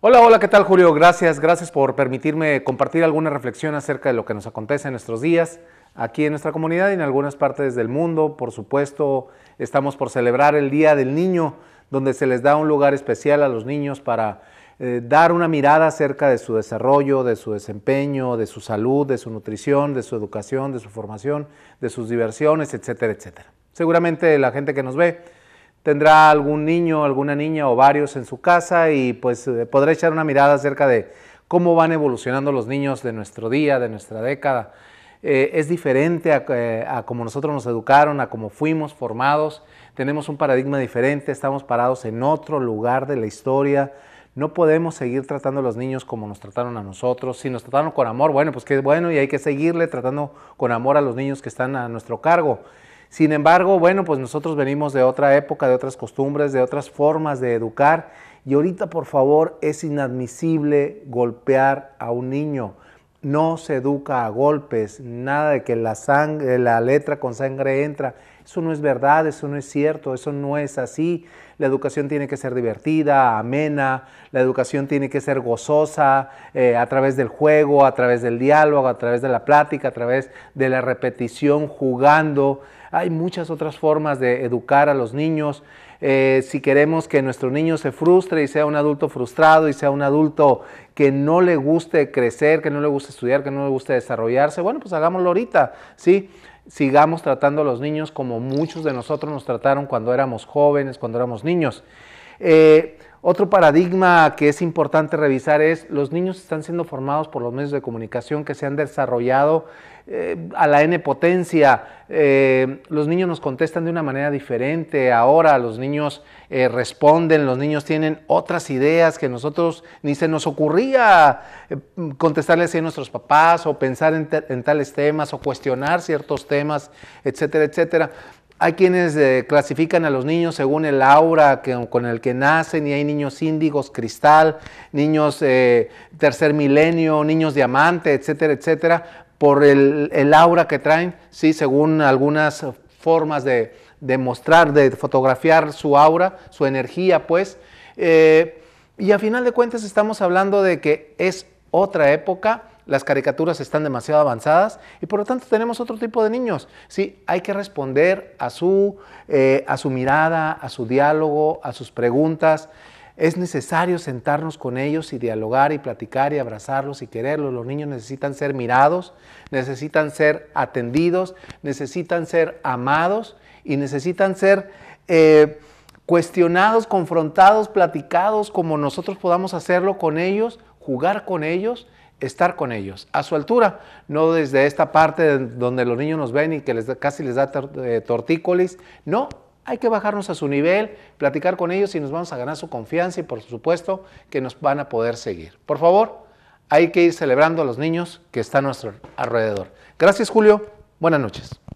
Hola, hola, ¿qué tal Julio? Gracias, gracias por permitirme compartir alguna reflexión acerca de lo que nos acontece en nuestros días, aquí en nuestra comunidad y en algunas partes del mundo. Por supuesto, estamos por celebrar el Día del Niño, donde se les da un lugar especial a los niños para eh, dar una mirada acerca de su desarrollo, de su desempeño, de su salud, de su nutrición, de su educación, de su formación, de sus diversiones, etcétera, etcétera. Seguramente la gente que nos ve tendrá algún niño, alguna niña o varios en su casa y pues eh, podrá echar una mirada acerca de cómo van evolucionando los niños de nuestro día, de nuestra década. Eh, es diferente eh, a, como nosotros nos educaron, a cómo fuimos formados. Tenemos un paradigma diferente, estamos parados en otro lugar de la historia. No podemos seguir tratando a los niños como nos trataron a nosotros. Si nos trataron con amor, bueno, pues es bueno y hay que seguirle tratando con amor a los niños que están a nuestro cargo. Sin embargo, bueno, pues nosotros venimos de otra época, de otras costumbres, de otras formas de educar. Y ahorita, por favor, es inadmisible golpear a un niño. No se educa a golpes, nada de que la, sangre, eh, la letra con sangre entra. Eso no es verdad, eso no es cierto, eso no es así. La educación tiene que ser divertida, amena, la educación tiene que ser gozosa eh, a través del juego, a través del diálogo, a través de la plática, a través de la repetición, jugando. Hay muchas otras formas de educar a los niños eh, si queremos que nuestro niño se frustre y sea un adulto frustrado y sea un adulto que no le guste crecer, que no le guste estudiar, que no le guste desarrollarse, bueno, pues hagámoslo ahorita, ¿sí? Sigamos tratando a los niños como muchos de nosotros nos trataron cuando éramos jóvenes, cuando éramos niños. Eh, otro paradigma que es importante revisar es los niños están siendo formados por los medios de comunicación que se han desarrollado eh, a la n potencia. Eh, los niños nos contestan de una manera diferente ahora, los niños eh, responden, los niños tienen otras ideas que nosotros ni se nos ocurría contestarles a nuestros papás o pensar en, en tales temas o cuestionar ciertos temas, etcétera, etcétera. Hay quienes eh, clasifican a los niños según el aura con el que nacen y hay niños índigos, cristal, niños eh, tercer milenio, niños diamante, etcétera, etcétera, por el, aura que traen, sí, según algunas formas de, mostrar, de fotografiar su aura, su energía, pues. Eh, y a final de cuentas estamos hablando de que es otra época, las caricaturas están demasiado avanzadas y por lo tanto tenemos otro tipo de niños. Sí, hay que responder a su, eh, a su mirada, a su diálogo, a sus preguntas. Es necesario sentarnos con ellos y dialogar y platicar y abrazarlos y quererlos. Los niños necesitan ser mirados, necesitan ser atendidos, necesitan ser amados y necesitan ser eh, cuestionados, confrontados, platicados, como nosotros podamos hacerlo con ellos, jugar con ellos estar con ellos, a su altura, no desde esta parte donde los niños nos ven y que les, casi les da eh, tortícolis, no, hay que bajarnos a su nivel, platicar con ellos y nos vamos a ganar su confianza y por supuesto que nos van a poder seguir. Por favor, hay que ir celebrando a los niños que están a nuestro alrededor. Gracias Julio, buenas noches.